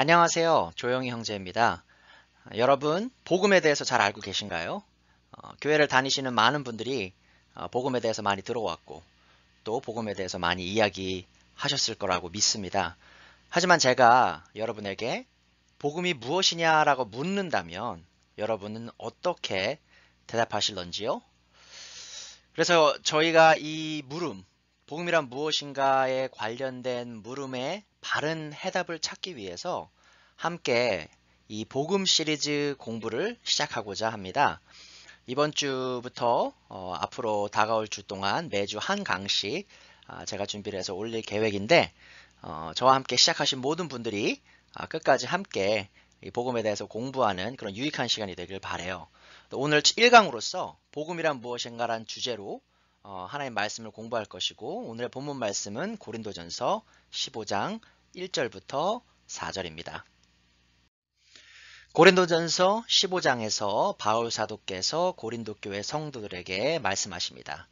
안녕하세요. 조영희 형제입니다. 여러분, 복음에 대해서 잘 알고 계신가요? 어, 교회를 다니시는 많은 분들이 어, 복음에 대해서 많이 들어왔고, 또 복음에 대해서 많이 이야기하셨을 거라고 믿습니다. 하지만 제가 여러분에게 복음이 무엇이냐라고 묻는다면 여러분은 어떻게 대답하실런지요? 그래서 저희가 이 물음, 복음이란 무엇인가에 관련된 물음에 바른 해답을 찾기 위해서 함께 이 복음 시리즈 공부를 시작하고자 합니다. 이번 주부터 어, 앞으로 다가올 주 동안 매주 한 강씩 아, 제가 준비를 해서 올릴 계획인데 어, 저와 함께 시작하신 모든 분들이 아, 끝까지 함께 이 복음에 대해서 공부하는 그런 유익한 시간이 되길 바래요. 오늘 1강으로서 복음이란 무엇인가란 주제로 어, 하나님 말씀을 공부할 것이고 오늘의 본문 말씀은 고린도전서 15장 1절부터 4절입니다. 고린도전서 15장에서 바울 사도께서 고린도 교회 성도들에게 말씀하십니다.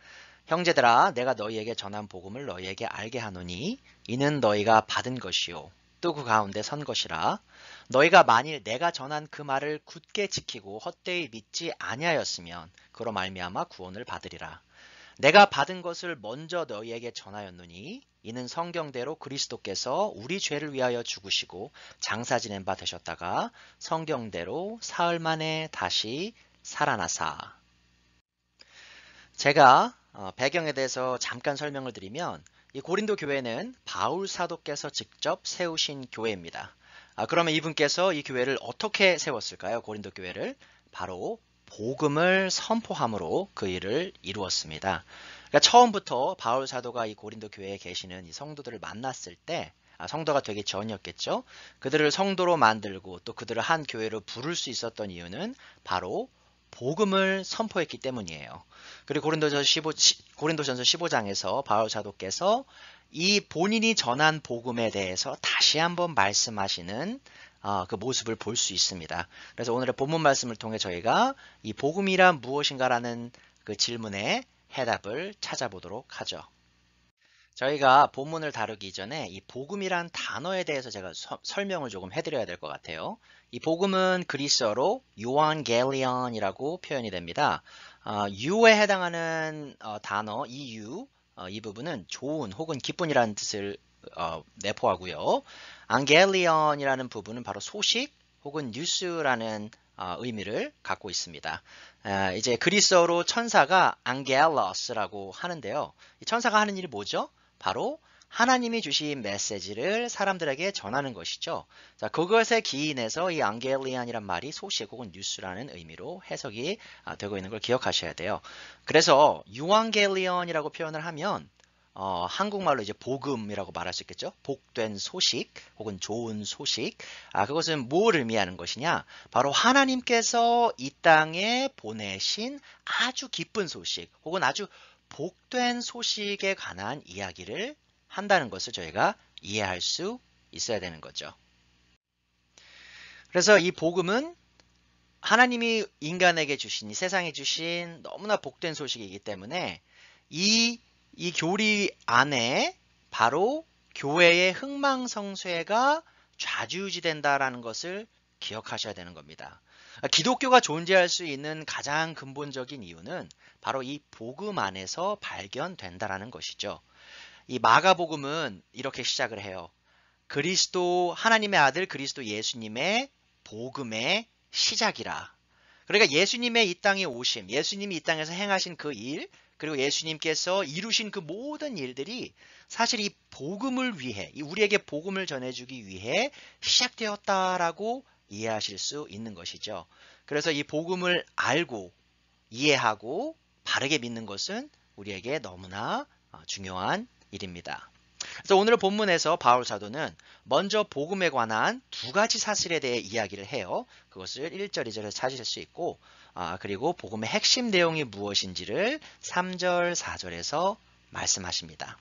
형제들아 내가 너희에게 전한 복음을 너희에게 알게 하노니 이는 너희가 받은 것이요 또 그 가운데 선 것이라 너희가 만일 내가 전한 그 말을 굳게 지키고 헛되이 믿지 아니하였으면 그로 말미암아 구원을 받으리라 내가 받은 것을 먼저 너희에게 전하였느니 이는 성경대로 그리스도께서 우리 죄를 위하여 죽으시고 장사 지낸 바 되셨다가 성경대로 사흘 만에 다시 살아나사. 제가 어, 배경에 대해서 잠깐 설명을 드리면 이 고린도 교회는 바울 사도께서 직접 세우신 교회입니다. 아, 그러면 이분께서 이 교회를 어떻게 세웠을까요? 고린도 교회를 바로 복음을 선포함으로 그 일을 이루었습니다. 그러니까 처음부터 바울 사도가 이 고린도 교회에 계시는 이 성도들을 만났을 때 아, 성도가 되기 전이었겠죠. 그들을 성도로 만들고 또 그들을 한 교회로 부를 수 있었던 이유는 바로 복음을 선포했기 때문이에요. 그리고 고린도전서 15, 고린도전서 15장에서 바울 사도께서 이 본인이 전한 복음에 대해서 다시 한번 말씀하시는 아, 그 모습을 볼 수 있습니다. 그래서 오늘의 본문 말씀을 통해 저희가 이 복음이란 무엇인가라는 그 질문에 해답을 찾아보도록 하죠. 저희가 본문을 다루기 전에 이 복음이란 단어에 대해서 제가 서, 설명을 조금 해드려야 될 것 같아요. 이 복음은 그리스어로 요한겔리언이라고 표현이 됩니다. 어, 유 U에 해당하는 어, 단어 이유 어, 이 부분은 좋은 혹은 기쁜이라는 뜻을 어, 내포하고요. 안겔리언이라는 부분은 바로 소식 혹은 뉴스라는 어, 의미를 갖고 있습니다. 아, 이제 그리스어로 천사가 안겔러스라고 하는데요. 천사가 하는 일이 뭐죠? 바로 하나님이 주신 메시지를 사람들에게 전하는 것이죠. 자, 그것에 기인해서 이 안겔리안이란 말이 소식 혹은 뉴스라는 의미로 해석이 아, 되고 있는 걸 기억하셔야 돼요. 그래서 유앙겔리언이라고 표현을 하면 어, 한국말로 이제 복음이라고 말할 수 있겠죠. 복된 소식 혹은 좋은 소식. 아, 그것은 뭘 의미하는 것이냐? 바로 하나님께서 이 땅에 보내신 아주 기쁜 소식 혹은 아주 복된 소식에 관한 이야기를 한다는 것을 저희가 이해할 수 있어야 되는 거죠. 그래서 이 복음은 하나님이 인간에게 주신 이 세상에 주신 너무나 복된 소식이기 때문에 이이 교리 안에 바로 교회의 흥망성쇠가 좌지우지된다라는 것을 기억하셔야 되는 겁니다. 기독교가 존재할 수 있는 가장 근본적인 이유는 바로 이 복음 안에서 발견된다라는 것이죠. 이 마가복음은 이렇게 시작을 해요. 그리스도 하나님의 아들 그리스도 예수님의 복음의 시작이라. 그러니까 예수님의 이 땅에 오심, 예수님이 이 땅에서 행하신 그 일, 그리고 예수님께서 이루신 그 모든 일들이 사실 이 복음을 위해, 우리에게 복음을 전해주기 위해 시작되었다라고 이해하실 수 있는 것이죠. 그래서 이 복음을 알고 이해하고 바르게 믿는 것은 우리에게 너무나 어, 중요한 일입니다. 그래서 오늘 본문에서 바울 사도는 먼저 복음에 관한 두 가지 사실에 대해 이야기를 해요. 그것을 1절, 2절에서 찾으실 수 있고 아, 그리고 복음의 핵심 내용이 무엇인지를 3절, 4절에서 말씀하십니다.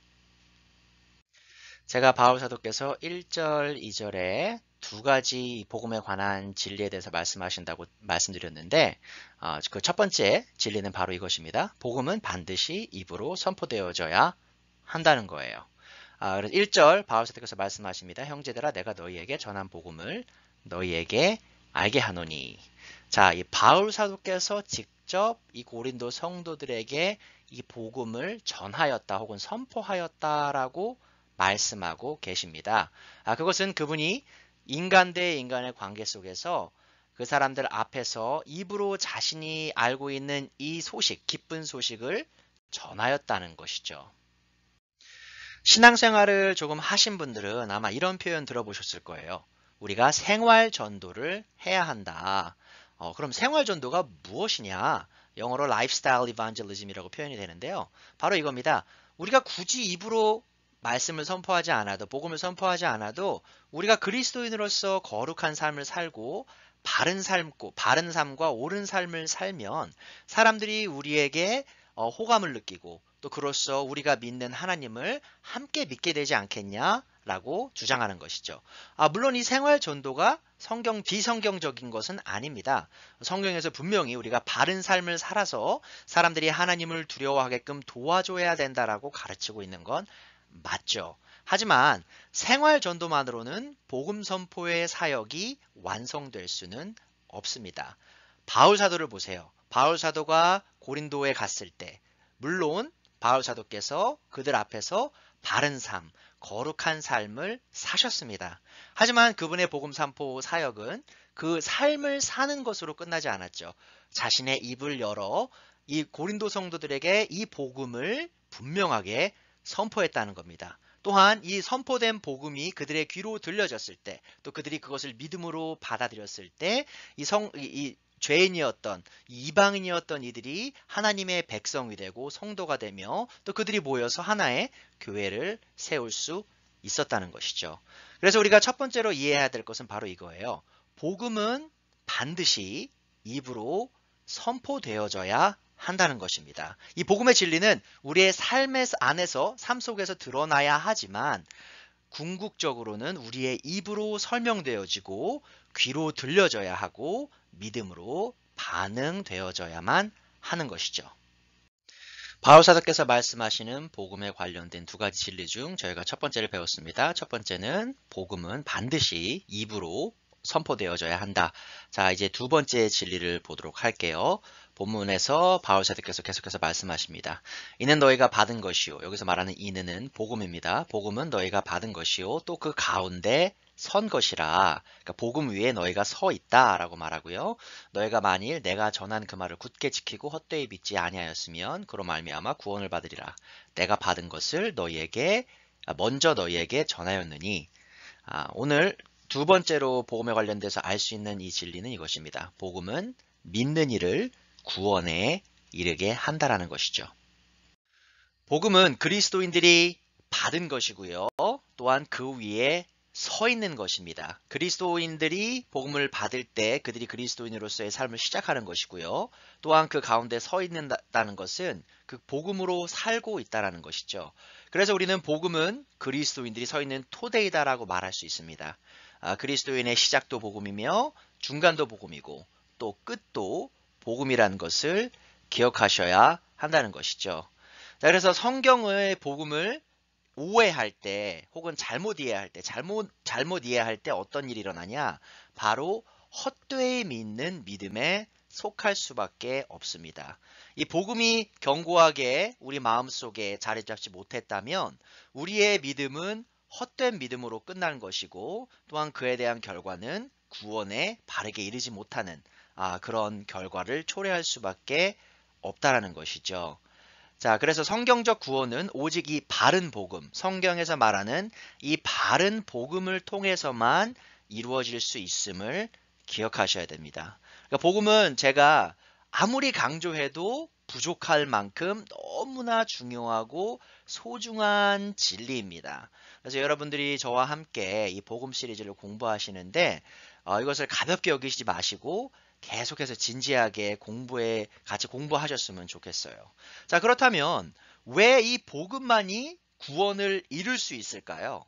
제가 바울 사도께서 1절, 2절에 두 가지 복음에 관한 진리에 대해서 말씀하신다고 말씀드렸는데 어, 그첫 번째 진리는 바로 이것입니다. 복음은 반드시 입으로 선포되어져야 한다는 거예요. 아, 1절 바울사도께서 말씀하십니다. 형제들아 내가 너희에게 전한 복음을 너희에게 알게 하노니 자, 이 바울 사도께서 직접 이 고린도 성도들에게 이 복음을 전하였다 혹은 선포하였다라고 말씀하고 계십니다. 아, 그것은 그분이 인간 대 인간의 관계 속에서 그 사람들 앞에서 입으로 자신이 알고 있는 이 소식, 기쁜 소식을 전하였다는 것이죠. 신앙생활을 조금 하신 분들은 아마 이런 표현 들어보셨을 거예요. 우리가 생활 전도를 해야 한다. 어, 그럼 생활 전도가 무엇이냐? 영어로 lifestyle evangelism이라고 표현이 되는데요. 바로 이겁니다. 우리가 굳이 입으로 말씀을 선포하지 않아도 복음을 선포하지 않아도 우리가 그리스도인으로서 거룩한 삶을 살고 바른 삶고 바른 삶과 옳은 삶을 살면 사람들이 우리에게 어, 호감을 느끼고 또 그로써 우리가 믿는 하나님을 함께 믿게 되지 않겠냐라고 주장하는 것이죠. 아, 물론 이 생활 전도가 성경 비성경적인 것은 아닙니다. 성경에서 분명히 우리가 바른 삶을 살아서 사람들이 하나님을 두려워하게끔 도와줘야 된다라고 가르치고 있는 건 맞죠. 하지만 생활 전도만으로는 복음 선포의 사역이 완성될 수는 없습니다. 바울 사도를 보세요. 바울 사도가 고린도에 갔을 때 물론 바울 사도께서 그들 앞에서 바른 삶, 거룩한 삶을 사셨습니다. 하지만 그분의 복음 삼포 사역은 그 삶을 사는 것으로 끝나지 않았죠. 자신의 입을 열어 이 고린도 성도들에게 이 복음을 분명하게 선포했다는 겁니다. 또한 이 선포된 복음이 그들의 귀로 들려졌을 때, 또 그들이 그것을 믿음으로 받아들였을 때, 이 성, 이, 이 죄인이었던 이방인이었던 이들이 하나님의 백성이 되고 성도가 되며 또 그들이 모여서 하나의 교회를 세울 수 있었다는 것이죠. 그래서 우리가 첫 번째로 이해해야 될 것은 바로 이거예요. 복음은 반드시 입으로 선포되어져야 한다는 것입니다. 이 복음의 진리는 우리의 삶 안에서 삶 속에서 드러나야 하지만 궁극적으로는 우리의 입으로 설명되어지고 귀로 들려져야 하고 믿음으로 반응되어져야만 하는 것이죠. 바울사도께서 말씀하시는 복음에 관련된 두 가지 진리 중 저희가 첫 번째를 배웠습니다. 첫 번째는 복음은 반드시 입으로 선포되어져야 한다. 자, 이제 두 번째 진리를 보도록 할게요. 본문에서 바울사도께서 계속해서 말씀하십니다. 이는 너희가 받은 것이요. 여기서 말하는 이는 은 복음입니다. 복음은 너희가 받은 것이요. 또 그 가운데 선 것이라 그러니까 복음 위에 너희가 서 있다라고 말하고요. 너희가 만일 내가 전한 그 말을 굳게 지키고 헛되이 믿지 아니하였으면 그로 말미암아 구원을 받으리라. 내가 받은 것을 너희에게 아, 먼저 너희에게 전하였느니 아, 오늘 두 번째로 복음에 관련돼서 알 수 있는 이 진리는 이것입니다. 복음은 믿는 이를 구원에 이르게 한다라는 것이죠. 복음은 그리스도인들이 받은 것이고요. 또한 그 위에 서 있는 것입니다. 그리스도인들이 복음을 받을 때 그들이 그리스도인으로서의 삶을 시작하는 것이고요. 또한 그 가운데 서 있는다는 것은 그 복음으로 살고 있다는 것이죠. 그래서 우리는 복음은 그리스도인들이 서 있는 토대이다라고 말할 수 있습니다. 아, 그리스도인의 시작도 복음이며 중간도 복음이고 또 끝도 복음이라는 것을 기억하셔야 한다는 것이죠. 자, 그래서 성경의 복음을 오해할 때 혹은 잘못 이해할 때 잘못 잘못 이해할 때 어떤 일이 일어나냐 바로 헛되이 믿는 믿음에 속할 수밖에 없습니다. 이 복음이 견고하게 우리 마음속에 자리 잡지 못했다면 우리의 믿음은 헛된 믿음으로 끝난 것이고 또한 그에 대한 결과는 구원에 바르게 이르지 못하는 아, 그런 결과를 초래할 수밖에 없다라는 것이죠. 자, 그래서 성경적 구원은 오직 이 바른 복음, 성경에서 말하는 이 바른 복음을 통해서만 이루어질 수 있음을 기억하셔야 됩니다. 그러니까 복음은 제가 아무리 강조해도 부족할 만큼 너무나 중요하고 소중한 진리입니다. 그래서 여러분들이 저와 함께 이 복음 시리즈를 공부하시는데 어, 이것을 가볍게 여기시지 마시고 계속해서 진지하게 공부에 같이 공부하셨으면 좋겠어요. 자, 그렇다면 왜 이 복음만이 구원을 이룰 수 있을까요?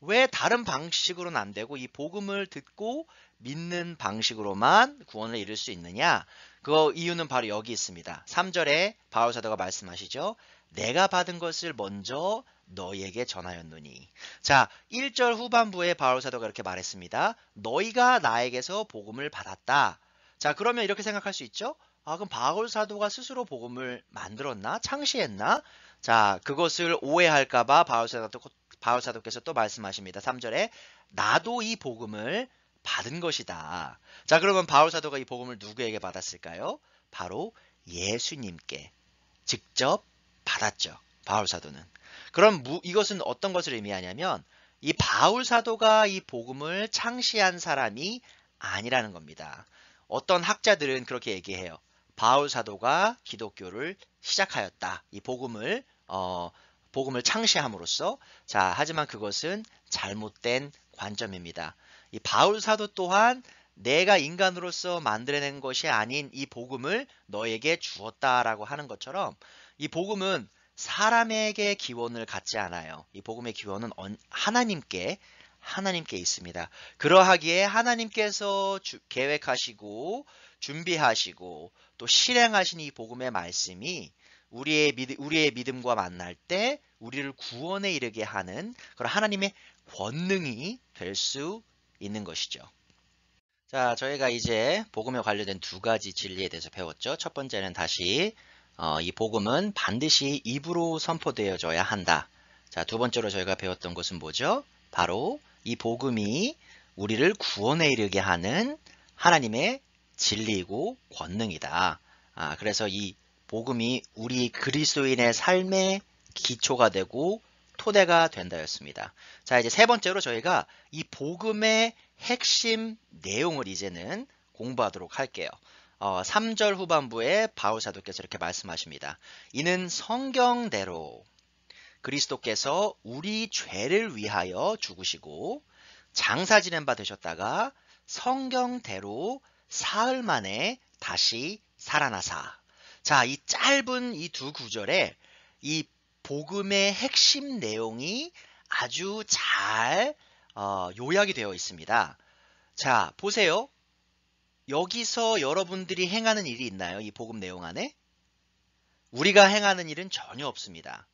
왜 다른 방식으로는 안 되고 이 복음을 듣고 믿는 방식으로만 구원을 이룰 수 있느냐? 그 이유는 바로 여기 있습니다. 3절에 바울 사도가 말씀하시죠. 내가 받은 것을 먼저 너에게 전하였노니. 자, 1절 후반부에 바울 사도가 이렇게 말했습니다. 너희가 나에게서 복음을 받았다. 자 그러면 이렇게 생각할 수 있죠. 아 그럼 바울 사도가 스스로 복음을 만들었나 창시했나? 자 그것을 오해할까봐 바울 사도 바울 사도께서 또 말씀하십니다. 3절에 나도 이 복음을 받은 것이다. 자 그러면 바울 사도가 이 복음을 누구에게 받았을까요? 바로 예수님께 직접 받았죠. 바울 사도는. 그럼 무, 이것은 어떤 것을 의미하냐면 이 바울 사도가 이 복음을 창시한 사람이 아니라는 겁니다. 어떤 학자들은 그렇게 얘기해요. 바울 사도가 기독교를 시작하였다. 이 복음을 어, 복음을 창시함으로써 자 하지만 그것은 잘못된 관점입니다. 이 바울 사도 또한 내가 인간으로서 만들어낸 것이 아닌 이 복음을 너에게 주었다라고 하는 것처럼 이 복음은 사람에게 기원을 갖지 않아요. 이 복음의 기원은 하나님께 하나님께 있습니다. 그러하기에 하나님께서 주, 계획하시고 준비하시고 또 실행하신 이 복음의 말씀이 우리의, 믿, 우리의 믿음과 만날 때 우리를 구원에 이르게 하는 그런 하나님의 권능이 될 수 있는 것이죠. 자, 저희가 이제 복음에 관련된 두 가지 진리에 대해서 배웠죠. 첫 번째는 다시 어, 이 복음은 반드시 입으로 선포되어져야 한다. 자, 두 번째로 저희가 배웠던 것은 뭐죠? 바로 이 복음이 우리를 구원에 이르게 하는 하나님의 진리이고 권능이다. 아, 그래서 이 복음이 우리 그리스도인의 삶의 기초가 되고 토대가 된다였습니다. 자, 이제 세 번째로 저희가 이 복음의 핵심 내용을 이제는 공부하도록 할게요. 어, 3절 후반부에 바울 사도께서 이렇게 말씀하십니다. 이는 성경대로 그리스도께서 우리 죄를 위하여 죽으시고 장사 지낸 바 되셨다가 성경대로 사흘 만에 다시 살아나사. 자, 이 짧은 이 두 구절에 이 복음의 핵심 내용이 아주 잘 어, 요약이 되어 있습니다. 자, 보세요. 여기서 여러분들이 행하는 일이 있나요? 이 복음 내용 안에? 우리가 행하는 일은 전혀 없습니다.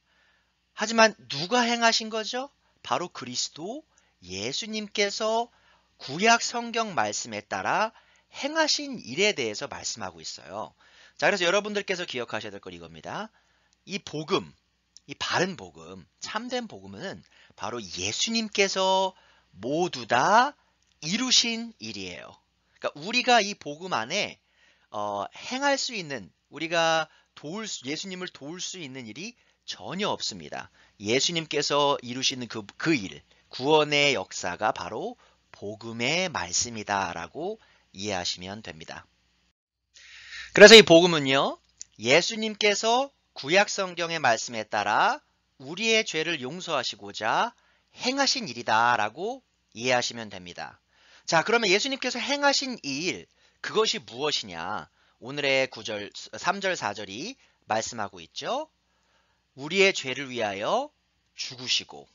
하지만 누가 행하신 거죠? 바로 그리스도 예수님께서 구약 성경 말씀에 따라 행하신 일에 대해서 말씀하고 있어요. 자, 그래서 여러분들께서 기억하셔야 될건 이겁니다. 이 복음, 이 바른 복음, 참된 복음은 바로 예수님께서 모두 다 이루신 일이에요. 그러니까 우리가 이 복음 안에 어, 행할 수 있는 우리가 도울 수, 예수님을 도울 수 있는 일이 전혀 없습니다. 예수님께서 이루시는 그, 그 일, 구원의 역사가 바로 복음의 말씀이다라고 이해하시면 됩니다. 그래서 이 복음은요, 예수님께서 구약 성경의 말씀에 따라 우리의 죄를 용서하시고자 행하신 일이다라고 이해하시면 됩니다. 자, 그러면 예수님께서 행하신 일, 그것이 무엇이냐? 오늘의 9절, 3절, 4절이 말씀하고 있죠. 우리의 죄를 위하여 죽으시고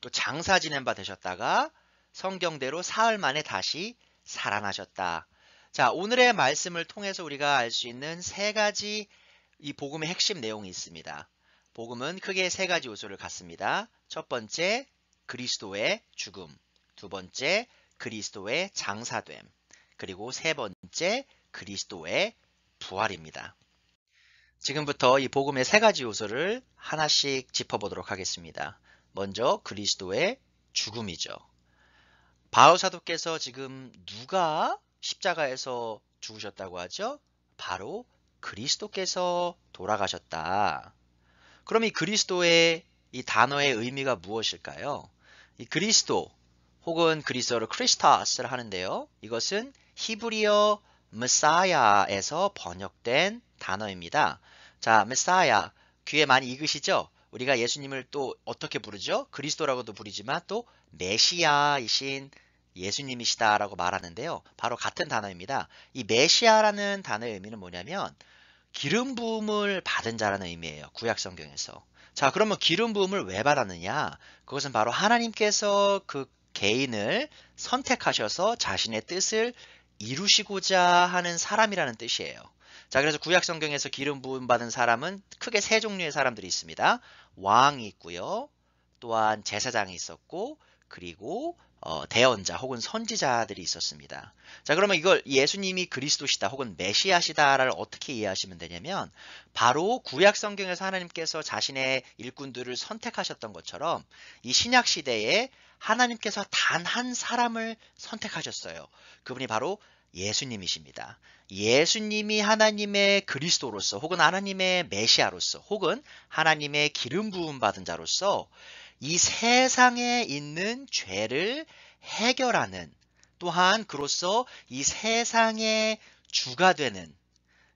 또 장사 지낸 바 되셨다가 성경대로 사흘 만에 다시 살아나셨다. 자, 오늘의 말씀을 통해서 우리가 알 수 있는 세 가지 이 복음의 핵심 내용이 있습니다. 복음은 크게 세 가지 요소를 갖습니다. 첫 번째, 그리스도의 죽음. 두 번째, 그리스도의 장사됨. 그리고 세 번째, 그리스도의 부활입니다. 지금부터 이 복음의 세 가지 요소를 하나씩 짚어보도록 하겠습니다. 먼저 그리스도의 죽음이죠. 바울 사도께서 지금 누가 십자가에서 죽으셨다고 하죠? 바로 그리스도께서 돌아가셨다. 그럼 이 그리스도의 이 단어의 의미가 무엇일까요? 이 그리스도 혹은 그리스어로 크리스타스를 하는데요. 이것은 히브리어 메사야에서 번역된 단어입니다. 자, 메사야 귀에 많이 익으시죠? 우리가 예수님을 또 어떻게 부르죠? 그리스도라고도 부르지만 또 메시아이신 예수님이시다라고 말하는데요. 바로 같은 단어입니다. 이 메시아라는 단어의 의미는 뭐냐면 기름 부음을 받은 자라는 의미예요. 구약 성경에서. 자, 그러면 기름 부음을 왜 받았느냐? 그것은 바로 하나님께서 그 개인을 선택하셔서 자신의 뜻을 이루시고자 하는 사람이라는 뜻이에요. 자 그래서 구약 성경에서 기름 부음 받은 사람은 크게 세 종류의 사람들이 있습니다. 왕이 있고요. 또한 제사장이 있었고 그리고 어, 대언자 혹은 선지자들이 있었습니다. 자 그러면 이걸 예수님이 그리스도시다 혹은 메시아시다를 어떻게 이해하시면 되냐면 바로 구약 성경에서 하나님께서 자신의 일꾼들을 선택하셨던 것처럼 이 신약 시대에 하나님께서 단 한 사람을 선택하셨어요. 그분이 바로 예수님이십니다. 예수님이 하나님의 그리스도로서 혹은 하나님의 메시아로서 혹은 하나님의 기름 부음 받은 자로서 이 세상에 있는 죄를 해결하는 또한 그로서 이 세상의 주가 되는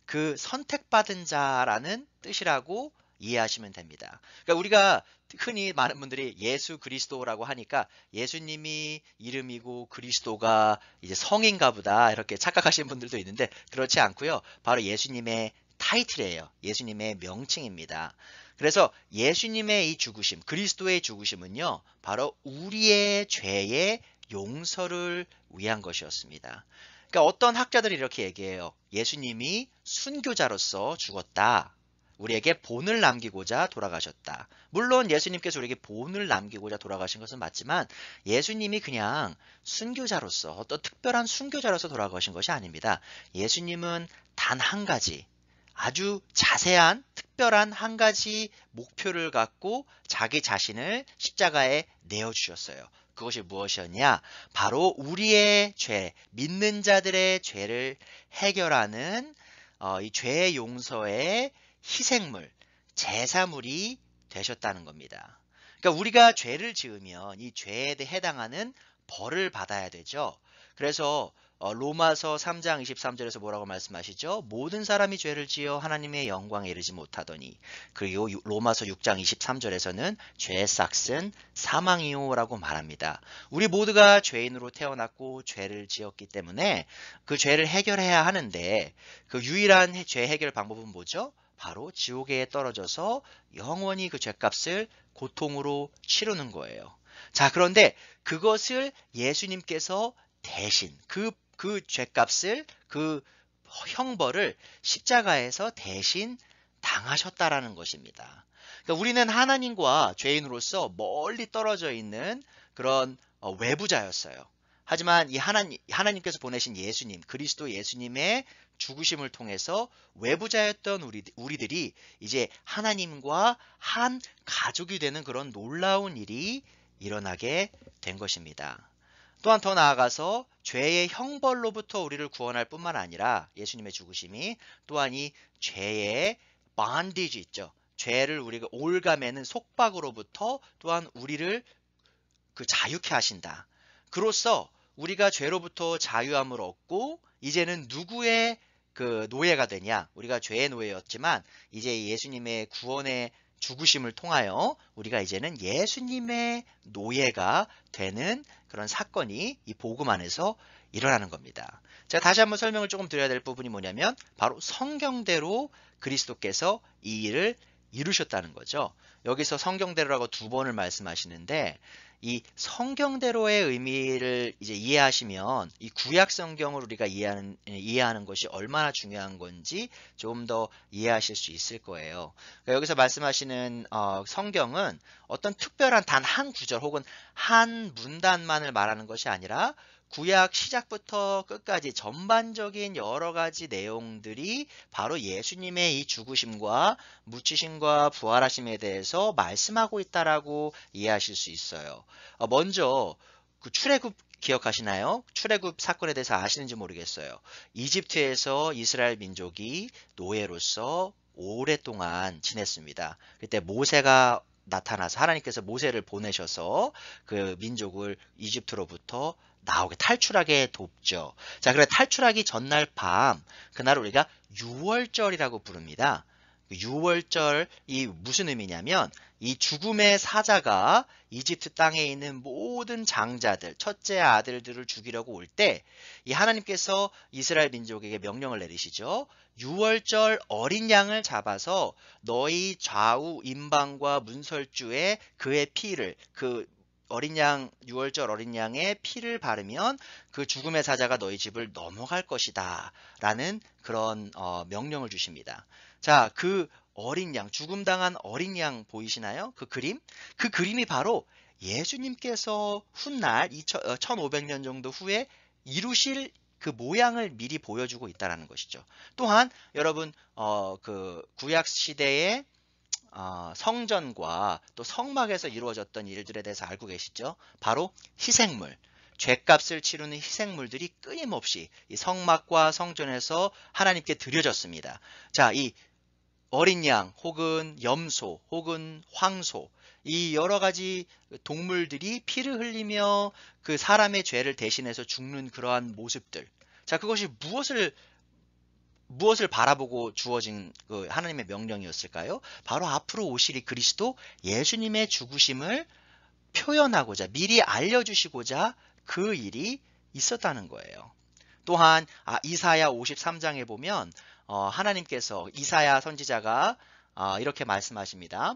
그 선택받은 자라는 뜻이라고 이해하시면 됩니다. 그러니까 우리가 흔히 많은 분들이 예수 그리스도라고 하니까 예수님이 이름이고 그리스도가 이제 성인가 보다 이렇게 착각하시는 분들도 있는데 그렇지 않고요. 바로 예수님의 타이틀이에요. 예수님의 명칭입니다. 그래서 예수님의 이 죽으심, 그리스도의 죽으심은요. 바로 우리의 죄의 용서를 위한 것이었습니다. 그러니까 어떤 학자들이 이렇게 얘기해요. 예수님이 순교자로서 죽었다. 우리에게 본을 남기고자 돌아가셨다. 물론 예수님께서 우리에게 본을 남기고자 돌아가신 것은 맞지만 예수님이 그냥 순교자로서 어떤 특별한 순교자로서 돌아가신 것이 아닙니다. 예수님은 단 한 가지 아주 자세한 특별한 한 가지 목표를 갖고 자기 자신을 십자가에 내어 주셨어요. 그것이 무엇이었냐? 바로 우리의 죄, 믿는 자들의 죄를 해결하는 어, 이 죄의 용서의 희생물, 제사물이 되셨다는 겁니다. 그러니까 우리가 죄를 지으면 이 죄에 해당하는 벌을 받아야 되죠. 그래서 어, 로마서 3장 23절에서 뭐라고 말씀하시죠? 모든 사람이 죄를 지어 하나님의 영광에 이르지 못하더니 그리고 로마서 6장 23절에서는 죄의 싹은 사망이요라고 말합니다. 우리 모두가 죄인으로 태어났고 죄를 지었기 때문에 그 죄를 해결해야 하는데 그 유일한 죄 해결 방법은 뭐죠? 바로 지옥에 떨어져서 영원히 그 죄값을 고통으로 치르는 거예요. 자, 그런데 그것을 예수님께서 대신 그, 그 죄값을 그 형벌을 십자가에서 대신 당하셨다라는 것입니다. 그러니까 우리는 하나님과 죄인으로서 멀리 떨어져 있는 그런 어, 외부자였어요. 하지만 이 하나님, 하나님께서 보내신 예수님, 그리스도 예수님의 죽으심을 통해서 외부자였던 우리, 우리들이 이제 하나님과 한 가족이 되는 그런 놀라운 일이 일어나게 된 것입니다. 또한 더 나아가서 죄의 형벌로부터 우리를 구원할 뿐만 아니라 예수님의 죽으심이 또한 이 죄의 반디지 있죠. 죄를 우리가 올가매는 속박으로부터 또한 우리를 그 자유케 하신다. 그로써 우리가 죄로부터 자유함을 얻고 이제는 누구의 그 노예가 되냐 우리가 죄의 노예였지만 이제 예수님의 구원의 죽으심을 통하여 우리가 이제는 예수님의 노예가 되는 그런 사건이 이 복음 안에서 일어나는 겁니다. 제가 다시 한번 설명을 조금 드려야 될 부분이 뭐냐면 바로 성경대로 그리스도께서 이 일을 이루셨다는 거죠. 여기서 성경대로라고 두 번을 말씀하시는데 이 성경대로의 의미를 이제 이해하시면 이 구약 성경을 우리가 이해하는, 이해하는 것이 얼마나 중요한 건지 좀 더 이해하실 수 있을 거예요. 그러니까 여기서 말씀하시는 어, 성경은 어떤 특별한 단 한 구절 혹은 한 문단만을 말하는 것이 아니라 구약 시작부터 끝까지 전반적인 여러 가지 내용들이 바로 예수님의 이 죽으심과 묻히심과 부활하심에 대해서 말씀하고 있다라고 이해하실 수 있어요. 어, 먼저 그 출애굽 기억하시나요? 출애굽 사건에 대해서 아시는지 모르겠어요. 이집트에서 이스라엘 민족이 노예로서 오랫동안 지냈습니다. 그때 모세가 나타나서 하나님께서 모세를 보내셔서 그 민족을 이집트로부터 나오게 탈출하게 돕죠. 자, 그래 탈출하기 전날 밤 그날 우리가 유월절이라고 부릅니다. 유월절이 무슨 의미냐면 이 죽음의 사자가 이집트 땅에 있는 모든 장자들, 첫째 아들들을 죽이려고 올 때 이 하나님께서 이스라엘 민족에게 명령을 내리시죠. 유월절 어린 양을 잡아서 너희 좌우 임방과 문설주에 그의 피를 그 어린 양, 6월절 어린 양의 피를 바르면 그 죽음의 사자가 너희 집을 넘어갈 것이다. 라는 그런 어, 명령을 주십니다. 자, 그 어린 양, 죽음 당한 어린 양 보이시나요? 그 그림? 그 그림이 바로 예수님께서 훗날 1 5 0 0년 정도 후에 이루실 그 모양을 미리 보여주고 있다는 것이죠. 또한 여러분 어, 그 구약 시대의 어, 성전과 또 성막에서 이루어졌던 일들에 대해서 알고 계시죠? 바로 희생물, 죄값을 치르는 희생물들이 끊임없이 성막과 성전에서 하나님께 드려졌습니다. 자, 이 어린 양 혹은 염소 혹은 황소 이 여러 가지 동물들이 피를 흘리며 그 사람의 죄를 대신해서 죽는 그러한 모습들 자 그것이 무엇을 무엇을 바라보고 주어진 그 하나님의 명령이었을까요? 바로 앞으로 오실 이 그리스도 예수님의 죽으심을 표현하고자 미리 알려주시고자 그 일이 있었다는 거예요. 또한 아, 이사야 53장에 보면 어, 하나님께서 이사야 선지자가 어, 이렇게 말씀하십니다.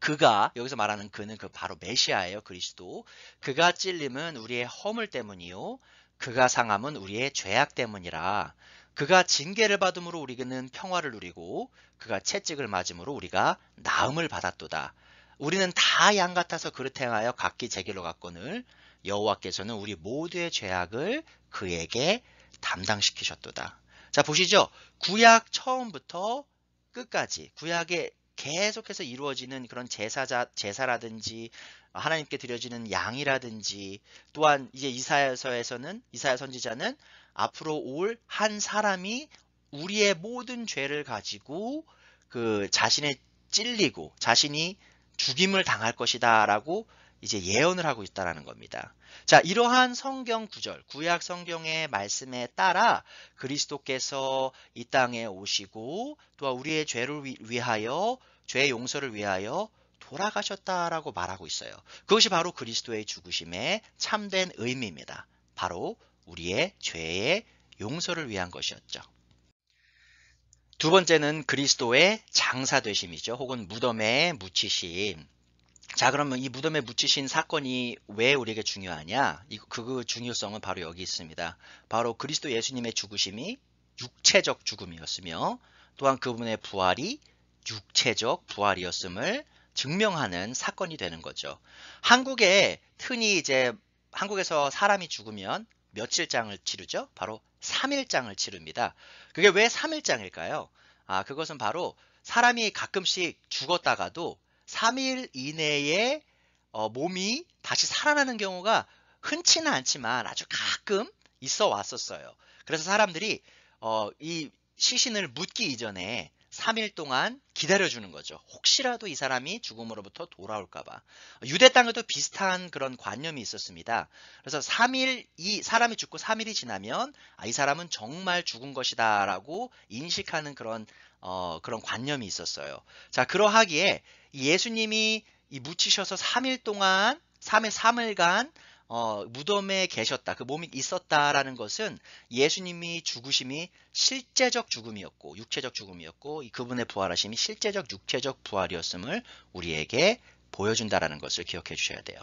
그가 여기서 말하는 그는 그 바로 메시아예요. 그리스도. 그가 찔림은 우리의 허물 때문이요. 그가 상함은 우리의 죄악 때문이라. 그가 징계를 받음으로 우리는 평화를 누리고 그가 채찍을 맞음으로 우리가 나음을 받았도다. 우리는 다 양 같아서 그릇 행하여 각기 제 길로 갔거늘 여호와께서는 우리 모두의 죄악을 그에게 담당시키셨도다. 자 보시죠. 구약 처음부터 끝까지 구약에 계속해서 이루어지는 그런 제사자, 제사라든지 하나님께 드려지는 양이라든지 또한 이제 이사야서에서는 이사야 선지자는 앞으로 올 한 사람이 우리의 모든 죄를 가지고 그 자신의 찔리고 자신이 죽임을 당할 것이다라고 이제 예언을 하고 있다라는 겁니다. 자, 이러한 성경 구절, 구약 성경의 말씀에 따라 그리스도께서 이 땅에 오시고 또 우리의 죄를 위하여 죄 용서를 위하여 돌아가셨다라고 말하고 있어요. 그것이 바로 그리스도의 죽으심의 참된 의미입니다. 바로 우리의 죄의 용서를 위한 것이었죠. 두 번째는 그리스도의 장사되심이죠. 혹은 무덤에 묻히심. 자 그러면 이 무덤에 묻히신 사건이 왜 우리에게 중요하냐? 그, 그 중요성은 바로 여기 있습니다. 바로 그리스도 예수님의 죽으심이 육체적 죽음이었으며 또한 그분의 부활이 육체적 부활이었음을 증명하는 사건이 되는 거죠. 한국에 흔히 이제 한국에서 사람이 죽으면 며칠장을 치르죠? 바로 3일장을 치릅니다. 그게 왜 3일장일까요? 아, 그것은 바로 사람이 가끔씩 죽었다가도 3일 이내에 어, 몸이 다시 살아나는 경우가 흔치는 않지만 아주 가끔 있어 왔었어요. 그래서 사람들이 어, 이 시신을 묻기 이전에 3일 동안 기다려주는 거죠. 혹시라도 이 사람이 죽음으로부터 돌아올까봐. 유대 땅에도 비슷한 그런 관념이 있었습니다. 그래서 3일, 이 사람이 죽고 3일이 지나면 아, 이 사람은 정말 죽은 것이다라고 인식하는 그런 어, 그런 관념이 있었어요. 자, 그러하기에 예수님이 이 묻히셔서 3일 동안 3의 3일간 어, 무덤에 계셨다. 그 몸이 있었다라는 것은 예수님이 죽으심이 실제적 죽음이었고 육체적 죽음이었고 그분의 부활하심이 실제적 육체적 부활이었음을 우리에게 보여준다라는 것을 기억해 주셔야 돼요.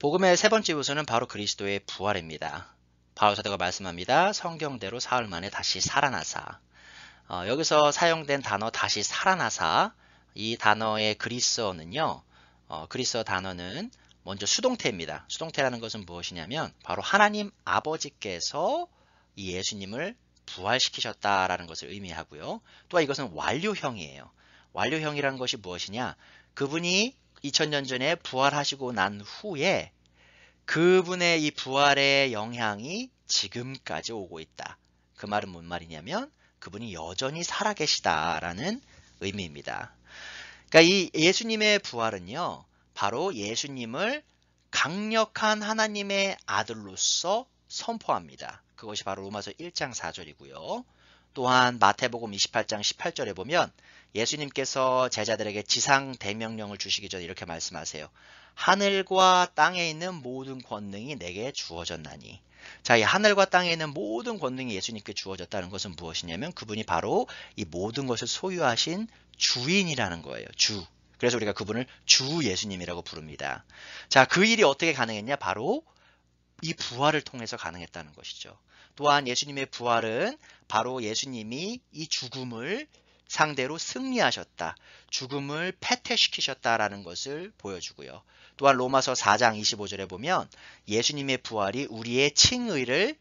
복음의 세 번째 요소는 바로 그리스도의 부활입니다. 바울 사도가 말씀합니다. 성경대로 사흘 만에 다시 살아나사 어, 여기서 사용된 단어 다시 살아나사 이 단어의 그리스어는요. 어, 그리스어 단어는 먼저 수동태입니다. 수동태라는 것은 무엇이냐면 바로 하나님 아버지께서 이 예수님을 부활시키셨다라는 것을 의미하고요. 또한 이것은 완료형이에요. 완료형이란 것이 무엇이냐? 그분이 2000년 전에 부활하시고 난 후에 그분의 이 부활의 영향이 지금까지 오고 있다. 그 말은 뭔 말이냐면 그분이 여전히 살아계시다라는 의미입니다. 그러니까 이 예수님의 부활은요. 바로 예수님을 강력한 하나님의 아들로서 선포합니다. 그것이 바로 로마서 1장 4절이고요. 또한 마태복음 28장 18절에 보면 예수님께서 제자들에게 지상 대명령을 주시기 전에 이렇게 말씀하세요. 하늘과 땅에 있는 모든 권능이 내게 주어졌나니. 자, 이 하늘과 땅에 있는 모든 권능이 예수님께 주어졌다는 것은 무엇이냐면 그분이 바로 이 모든 것을 소유하신 주인이라는 거예요. 주. 그래서 우리가 그분을 주 예수님이라고 부릅니다. 자, 그 일이 어떻게 가능했냐? 바로 이 부활을 통해서 가능했다는 것이죠. 또한 예수님의 부활은 바로 예수님이 이 죽음을 상대로 승리하셨다. 죽음을 패퇴시키셨다라는 것을 보여주고요. 또한 로마서 4장 25절에 보면 예수님의 부활이 우리의 칭의를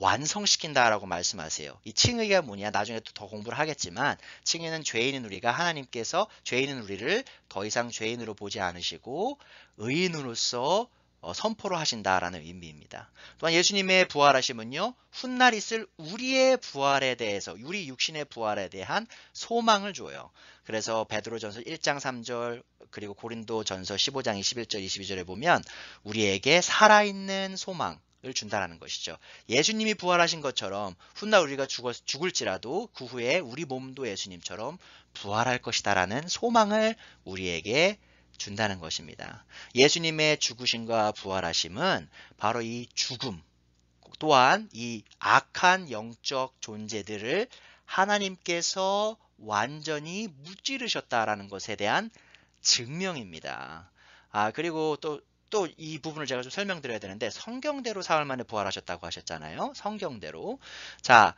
완성시킨다라고 말씀하세요. 이 칭의가 뭐냐? 나중에 또 더 공부를 하겠지만 칭의는 죄인인 우리가 하나님께서 죄인인 우리를 더 이상 죄인으로 보지 않으시고 의인으로서 어, 선포를 하신다라는 의미입니다. 또한 예수님의 부활하심은요. 훗날 있을 우리의 부활에 대해서 우리 육신의 부활에 대한 소망을 줘요. 그래서 베드로전서 1장 3절 그리고 고린도전서 15장 21절 22절에 보면 우리에게 살아있는 소망 을 준다라는 것이죠. 예수님이 부활하신 것처럼 훗날 우리가 죽을, 죽을지라도 그 후에 우리 몸도 예수님처럼 부활할 것이다라는 소망을 우리에게 준다는 것입니다. 예수님의 죽으심과 부활하심은 바로 이 죽음 또한 이 악한 영적 존재들을 하나님께서 완전히 무찌르셨다라는 것에 대한 증명입니다. 아 그리고 또 또 이 부분을 제가 좀 설명드려야 되는데 성경대로 사흘 만에 부활하셨다고 하셨잖아요. 성경대로 자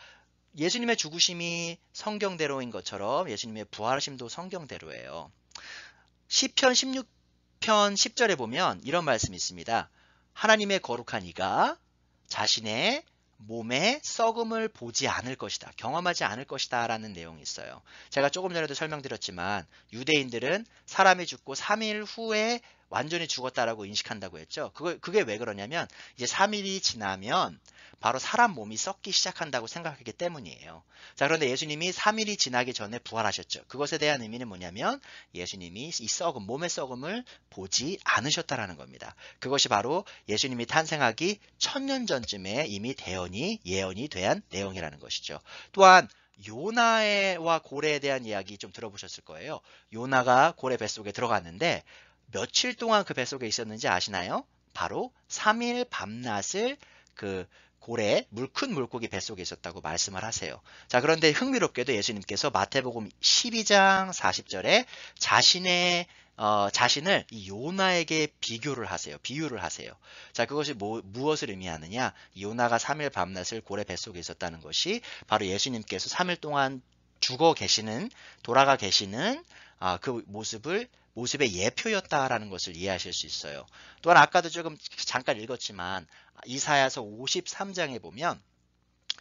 예수님의 죽으심이 성경대로인 것처럼 예수님의 부활하심도 성경대로예요. 시편 16편 10절에 보면 이런 말씀이 있습니다. 하나님의 거룩한 이가 자신의 몸에 썩음을 보지 않을 것이다. 경험하지 않을 것이다. 라는 내용이 있어요. 제가 조금 전에도 설명드렸지만 유대인들은 사람이 죽고 3일 후에 완전히 죽었다라고 인식한다고 했죠. 그걸, 그게 왜 그러냐면 이제 3일이 지나면 바로 사람 몸이 썩기 시작한다고 생각하기 때문이에요. 자, 그런데 예수님이 3일이 지나기 전에 부활하셨죠. 그것에 대한 의미는 뭐냐면 예수님이 이 썩음, 몸의 썩음을 보지 않으셨다라는 겁니다. 그것이 바로 예수님이 탄생하기 천년 전쯤에 이미 대언이 예언이 된 내용이라는 것이죠. 또한 요나와 고래에 대한 이야기 좀 들어보셨을 거예요. 요나가 고래 뱃속에 들어갔는데 며칠 동안 그 뱃속에 있었는지 아시나요? 바로 3일 밤낮을 그 고래 물큰 물고기 뱃속에 있었다고 말씀을 하세요. 자 그런데 흥미롭게도 예수님께서 마태복음 12장 40절에 자신의 어, 자신을 이 요나에게 비교를 하세요. 비유를 하세요. 자, 그것이 뭐, 무엇을 의미하느냐? 요나가 3일 밤낮을 고래 뱃속에 있었다는 것이 바로 예수님께서 3일 동안 죽어 계시는, 돌아가 계시는 아, 그 모습을 모습의 예표였다라는 것을 이해하실 수 있어요. 또한 아까도 조금 잠깐 읽었지만 이사야서 53장에 보면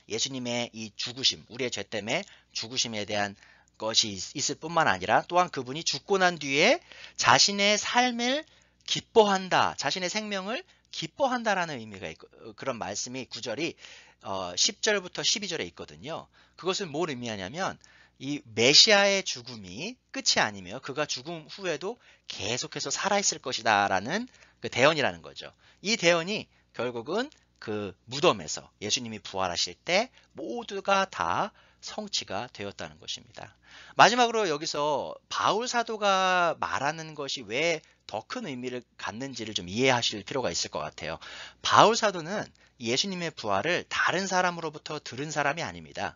예수님의 이 죽으심, 우리의 죄 때문에 죽으심에 대한 것이 있을 뿐만 아니라 또한 그분이 죽고 난 뒤에 자신의 삶을 기뻐한다, 자신의 생명을 기뻐한다라는 의미가 있고 어, 그런 말씀이 구절이 10절부터 어, 12절에 있거든요. 그것은 뭘 의미하냐면 이 메시아의 죽음이 끝이 아니며 그가 죽음 후에도 계속해서 살아있을 것이다 라는 그 대언이라는 거죠. 이 대언이 결국은 그 무덤에서 예수님이 부활하실 때 모두가 다 성취가 되었다는 것입니다. 마지막으로 여기서 바울 사도가 말하는 것이 왜 더 큰 의미를 갖는지를 좀 이해하실 필요가 있을 것 같아요. 바울 사도는 예수님의 부활을 다른 사람으로부터 들은 사람이 아닙니다.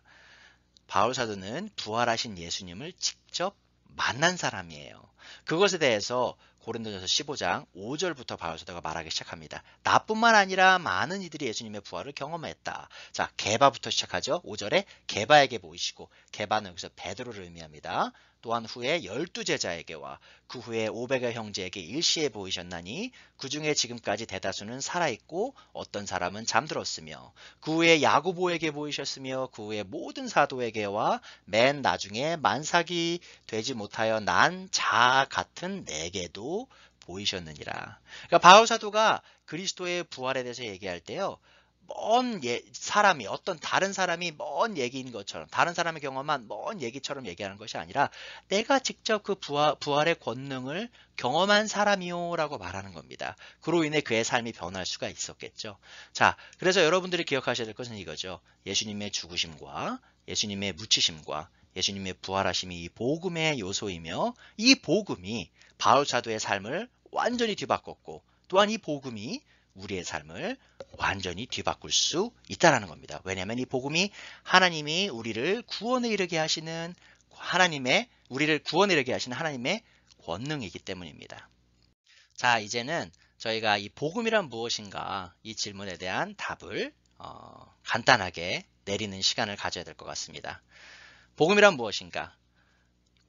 바울 사도는 부활하신 예수님을 직접 만난 사람이에요. 그것에 대해서 고린도전서 15장 5절부터 바울 사도가 말하기 시작합니다. 나뿐만 아니라 많은 이들이 예수님의 부활을 경험했다. 자, 개바부터 시작하죠. 5절에 개바에게 보이시고 개바는 여기서 베드로를 의미합니다. 또한 후에 열두 제자에게와 그 후에 오백여 형제에게 일시에 보이셨나니 그 중에 지금까지 대다수는 살아있고 어떤 사람은 잠들었으며 그 후에 야구보에게 보이셨으며 그 후에 모든 사도에게와 맨 나중에 만삭이 되지 못하여 난 자 같은 내게도 보이셨느니라. 그러니까 바울 사도가 그리스도의 부활에 대해서 얘기할 때요. 먼 예, 사람이 어떤 다른 사람이 먼 얘기인 것처럼 다른 사람의 경험한 먼 얘기처럼 얘기하는 것이 아니라 내가 직접 그 부활, 부활의 권능을 경험한 사람이요 라고 말하는 겁니다. 그로 인해 그의 삶이 변할 수가 있었겠죠. 자 그래서 여러분들이 기억하셔야 될 것은 이거죠. 예수님의 죽으심과 예수님의 묻히심과 예수님의 부활하심이 이 복음의 요소이며 이 복음이 바울사도의 삶을 완전히 뒤바꿨고 또한 이 복음이 우리의 삶을 완전히 뒤바꿀 수 있다라는 겁니다. 왜냐하면 이 복음이 하나님이 우리를 구원에 이르게 하시는 하나님의 우리를 구원에 이르게 하시는 하나님의 권능이기 때문입니다. 자, 이제는 저희가 이 복음이란 무엇인가 이 질문에 대한 답을 어, 간단하게 내리는 시간을 가져야 될 것 같습니다. 복음이란 무엇인가?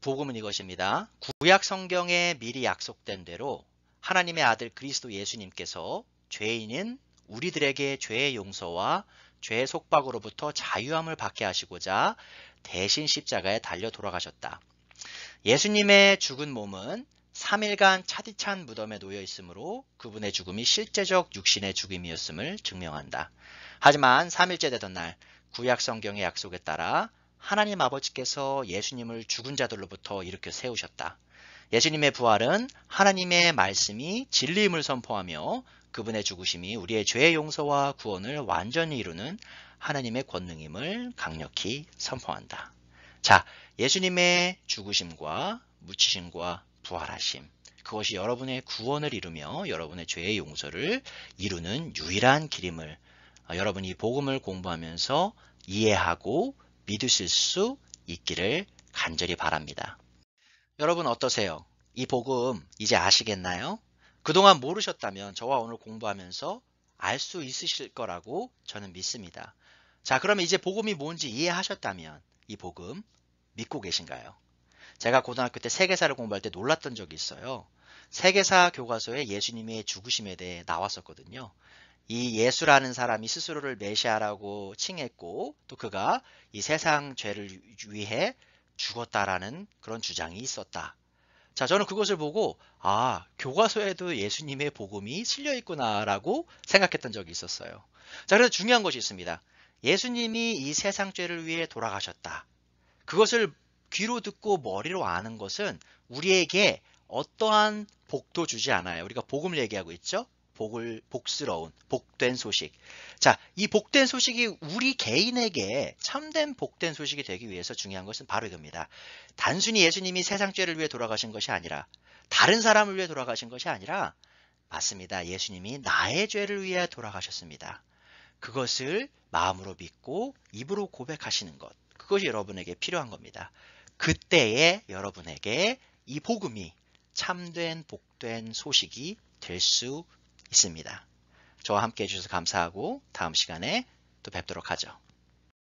복음은 이것입니다. 구약 성경에 미리 약속된 대로 하나님의 아들 그리스도 예수님께서 죄인인 우리들에게 죄의 용서와 죄의 속박으로부터 자유함을 받게 하시고자 대신 십자가에 달려 돌아가셨다. 예수님의 죽은 몸은 3일간 차디찬 무덤에 놓여 있으므로 그분의 죽음이 실제적 육신의 죽임이었음을 증명한다. 하지만 3일째 되던 날 구약 성경의 약속에 따라 하나님 아버지께서 예수님을 죽은 자들로부터 일으켜 세우셨다. 예수님의 부활은 하나님의 말씀이 진리임을 선포하며 그분의 죽으심이 우리의 죄의 용서와 구원을 완전히 이루는 하나님의 권능임을 강력히 선포한다. 자, 예수님의 죽으심과 묻히심과 부활하심. 그것이 여러분의 구원을 이루며 여러분의 죄의 용서를 이루는 유일한 길임을 어, 여러분이 이 복음을 공부하면서 이해하고 믿으실 수 있기를 간절히 바랍니다. 여러분 어떠세요? 이 복음 이제 아시겠나요? 그동안 모르셨다면 저와 오늘 공부하면서 알 수 있으실 거라고 저는 믿습니다. 자, 그러면 이제 복음이 뭔지 이해하셨다면 이 복음 믿고 계신가요? 제가 고등학교 때 세계사를 공부할 때 놀랐던 적이 있어요. 세계사 교과서에 예수님의 죽으심에 대해 나왔었거든요. 이 예수라는 사람이 스스로를 메시아라고 칭했고 또 그가 이 세상 죄를 위해 죽었다라는 그런 주장이 있었다. 자, 저는 그것을 보고 아, 교과서에도 예수님의 복음이 실려 있구나라고 생각했던 적이 있었어요. 자, 그래서 중요한 것이 있습니다. 예수님이 이 세상 죄를 위해 돌아가셨다. 그것을 귀로 듣고 머리로 아는 것은 우리에게 어떠한 복도 주지 않아요. 우리가 복음을 얘기하고 있죠. 복을 복스러운 복된 소식. 자, 이 복된 소식이 우리 개인에게 참된 복된 소식이 되기 위해서 중요한 것은 바로 이겁니다. 단순히 예수님이 세상 죄를 위해 돌아가신 것이 아니라 다른 사람을 위해 돌아가신 것이 아니라 맞습니다. 예수님이 나의 죄를 위해 돌아가셨습니다. 그것을 마음으로 믿고 입으로 고백하시는 것. 그것이 여러분에게 필요한 겁니다. 그때에 여러분에게 이 복음이 참된 복된 소식이 될수 있습니다. 저와 함께 해주셔서 감사하고 다음 시간에 또 뵙도록 하죠.